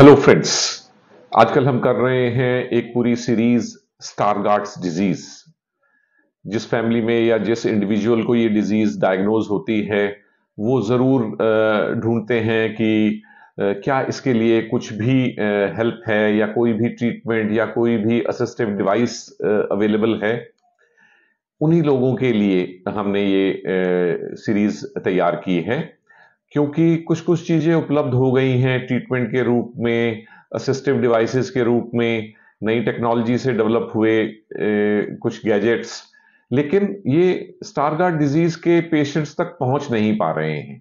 hello friends आजकल हम कर रहे हैं एक पूरी सीरीज स्टारगार्ड्स डिजीज जिस फैमिली में या जिस इंडिविजुअल को ये डिजीज डायग्नोज होती है वो जरूर ढूंढते हैं कि क्या इसके लिए कुछ भी हेल्प है या कोई भी ट्रीटमेंट या कोई भी असिस्टिव डिवाइस अवेलेबल है उन्हीं लोगों के लिए हमने ये सीरीज तैयार की है क्योंकि कुछ कुछ चीज़ें उपलब्ध हो गई हैं ट्रीटमेंट के रूप में असिस्टिव डिवाइसेस के रूप में नई टेक्नोलॉजी से डेवलप हुए ए, कुछ गैजेट्स लेकिन ये स्टारगार्ड डिजीज के पेशेंट्स तक पहुंच नहीं पा रहे हैं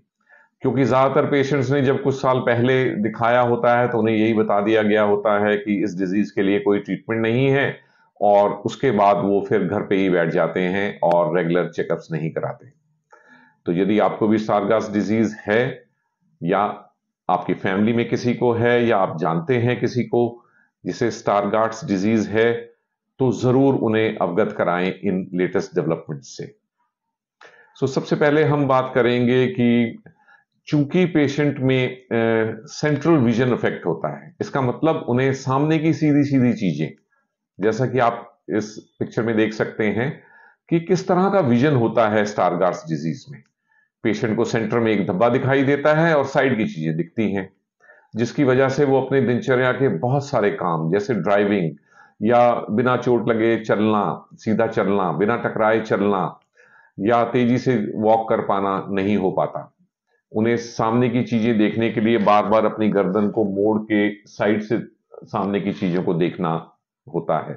क्योंकि ज़्यादातर पेशेंट्स ने जब कुछ साल पहले दिखाया होता है तो उन्हें यही बता दिया गया होता है कि इस डिजीज़ के लिए कोई ट्रीटमेंट नहीं है और उसके बाद वो फिर घर पे ही बैठ जाते हैं और रेगुलर चेकअप्स नहीं कराते तो यदि आपको भी सारगास डिजीज है या आपकी फैमिली में किसी को है या आप जानते हैं किसी को जिसे स्टारगार्ड्स डिजीज है तो जरूर उन्हें अवगत कराएं इन लेटेस्ट डेवलपमेंट से सो so, सबसे पहले हम बात करेंगे कि चूंकि पेशेंट में सेंट्रल विजन इफेक्ट होता है इसका मतलब उन्हें सामने की सीधी सीधी चीजें जैसा कि आप इस पिक्चर में देख सकते हैं कि किस तरह का विजन होता है स्टारगार्ड्स डिजीज में पेशेंट को सेंटर में एक धब्बा दिखाई देता है और साइड की चीजें दिखती हैं जिसकी वजह से वो अपने दिनचर्या के बहुत सारे काम जैसे ड्राइविंग या बिना चोट लगे चलना सीधा चलना बिना टकराए चलना या तेजी से वॉक कर पाना नहीं हो पाता उन्हें सामने की चीजें देखने के लिए बार बार अपनी गर्दन को मोड़ के साइड से सामने की चीजों को देखना होता है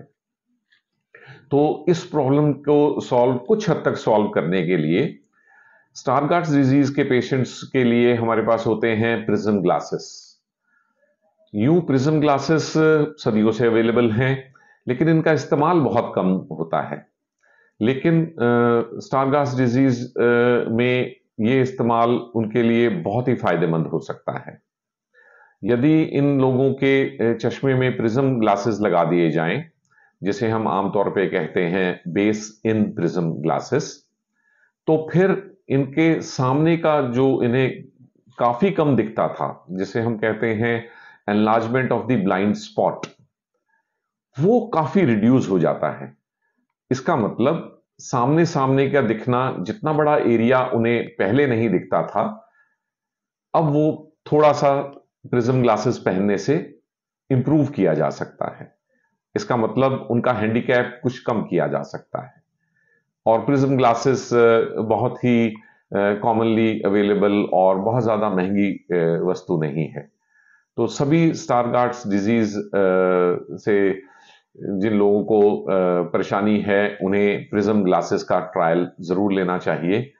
तो इस प्रॉब्लम को सॉल्व कुछ हद तक सॉल्व करने के लिए स्टारगार्ड्स डिजीज के पेशेंट्स के लिए हमारे पास होते हैं prism glasses you prism glasses सदियों से अवेलेबल हैं लेकिन इनका इस्तेमाल बहुत कम होता है लेकिन स्टारगास डिजीज में ये इस्तेमाल उनके लिए बहुत ही फायदेमंद हो सकता है यदि इन लोगों के चश्मे में प्रिज्म ग्लासेस लगा दिए जाएं जिसे हम आमतौर पे कहते हैं बेस इन प्रिज्म ग्लासेस तो फिर इनके सामने का जो इन्हें काफी कम दिखता था जिसे हम कहते हैं enlargement of the blind spot वो काफी रिड्यूस हो जाता है इसका मतलब सामने सामने का दिखना जितना बड़ा एरिया उन्हें पहले नहीं दिखता था अब वो थोड़ा सा प्रिज्म ग्लासेस पहनने से इंप्रूव किया जा सकता है इसका मतलब उनका हैंडीकैप कुछ कम किया जा सकता है और प्रिज्म ग्लासेस बहुत ही कॉमनली अवेलेबल और बहुत ज़्यादा महंगी वस्तु नहीं है तो सभी स्टारगार्ड्स डिजीज से जिन लोगों को परेशानी है उन्हें प्रिज्म ग्लासेस का ट्रायल ज़रूर लेना चाहिए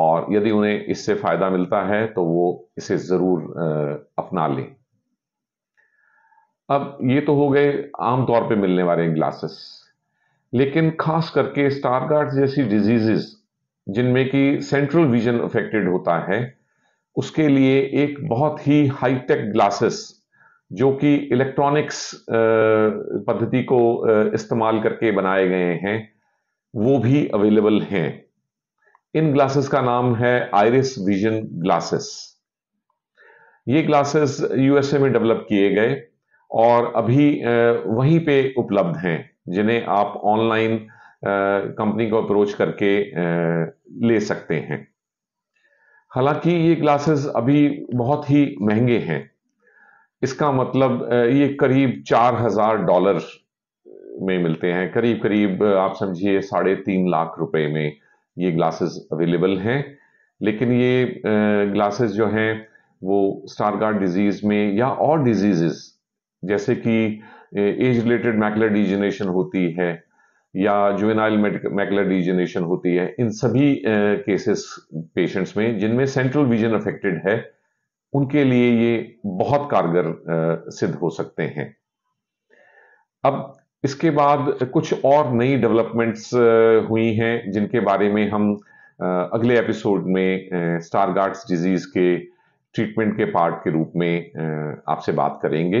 और यदि उन्हें इससे फ़ायदा मिलता है तो वो इसे ज़रूर अपना लें अब ये तो हो गए आमतौर पे मिलने वाले ग्लासेस लेकिन खास करके स्टारगार्ड जैसी डिजीजेस जिनमें कि सेंट्रल विजन अफेक्टेड होता है उसके लिए एक बहुत ही हाईटेक ग्लासेस जो कि इलेक्ट्रॉनिक्स पद्धति को इस्तेमाल करके बनाए गए हैं वो भी अवेलेबल हैं इन ग्लासेस का नाम है आयरिस विजन ग्लासेस ये ग्लासेस यूएसए में डेवलप किए गए और अभी वहीं पे उपलब्ध हैं जिन्हें आप ऑनलाइन कंपनी को अप्रोच करके ले सकते हैं हालांकि ये ग्लासेस अभी बहुत ही महंगे हैं इसका मतलब ये करीब चार हजार डॉलर में मिलते हैं करीब करीब आप समझिए साढ़े तीन लाख रुपए में ये ग्लासेस अवेलेबल हैं लेकिन ये ग्लासेस जो हैं वो स्टारगार्ड डिजीज में या और डिजीजेस जैसे कि एज रिलेटेड मैकुलर डिजिनेशन होती है या जुवेनाइल मैकुलर डिजिनेशन होती है इन सभी केसेस पेशेंट्स में जिनमें सेंट्रल विजन अफेक्टेड है उनके लिए ये बहुत कारगर सिद्ध हो सकते हैं अब इसके बाद कुछ और नई डेवलपमेंट्स हुई हैं जिनके बारे में हम अगले एपिसोड में स्टारगार्ड्स डिजीज के ट्रीटमेंट के पार्ट के रूप में आपसे बात करेंगे